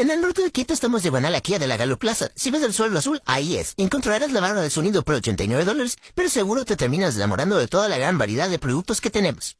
En el norte de Quito estamos de a de la Galo Plaza. Si ves el suelo azul, ahí es. Encontrarás la barra de sonido por 89 dólares, pero seguro te terminas enamorando de toda la gran variedad de productos que tenemos.